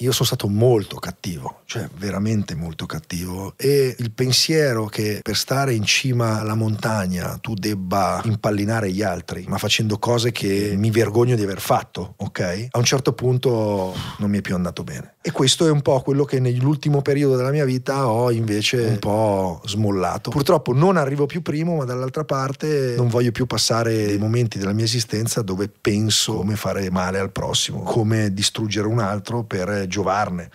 io sono stato molto cattivo, cioè veramente molto cattivo e il pensiero che per stare in cima alla montagna tu debba impallinare gli altri, ma facendo cose che mi vergogno di aver fatto o ok? A un certo punto non mi è più andato bene. E questo è un po' quello che nell'ultimo periodo della mia vita ho invece un po' smollato. Purtroppo non arrivo più primo, ma dall'altra parte non voglio più passare dei momenti della mia esistenza dove penso come fare male al prossimo, come distruggere un altro per giovarne.